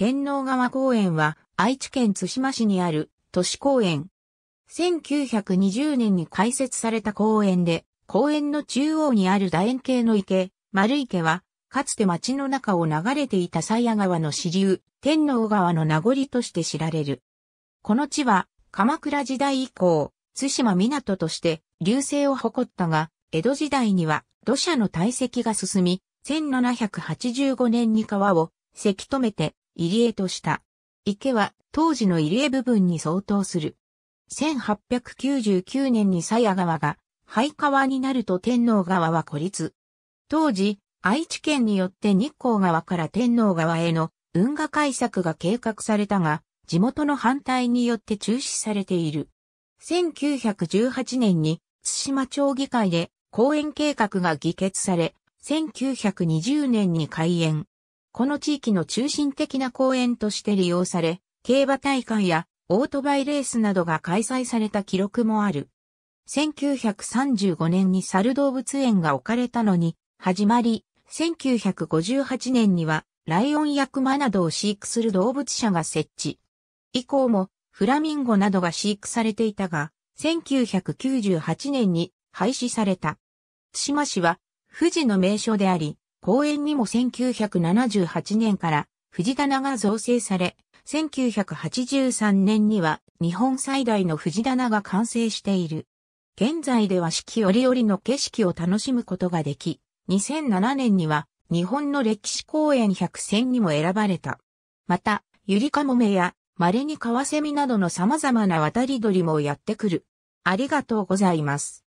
天皇川公園は愛知県津島市にある都市公園。1920年に開設された公園で、公園の中央にある楕円形の池、丸池は、かつて町の中を流れていた鞘川の支流、天皇川の名残として知られる。この地は、鎌倉時代以降、津島港として流星を誇ったが、江戸時代には土砂の堆積が進み、1785年に川をせき止めて入江とした。池は当時の入江部分に相当する。1899年に鞘川が廃川になると天皇川は孤立。当時、愛知県によって日光川から天皇川への運河改作が計画されたが、地元の反対によって中止されている。1918年に津島町議会で公園計画が議決され、1920年に開園。この地域の中心的な公園として利用され、競馬大会やオートバイレースなどが開催された記録もある。1935年に猿動物園が置かれたのに、始まり、1958年にはライオンやクマなどを飼育する動物舎が設置。以降もフラミンゴなどが飼育されていたが、1998年に廃止された。津島市は富士の名所であり、公園にも1978年から藤棚が造成され、1983年には日本最大の藤棚が完成している。現在では四季折々の景色を楽しむことができ、2007年には日本の歴史公園100選にも選ばれた。また、ゆりかもめや稀にカワセミなどの様々な渡り鳥もやってくる。ありがとうございます。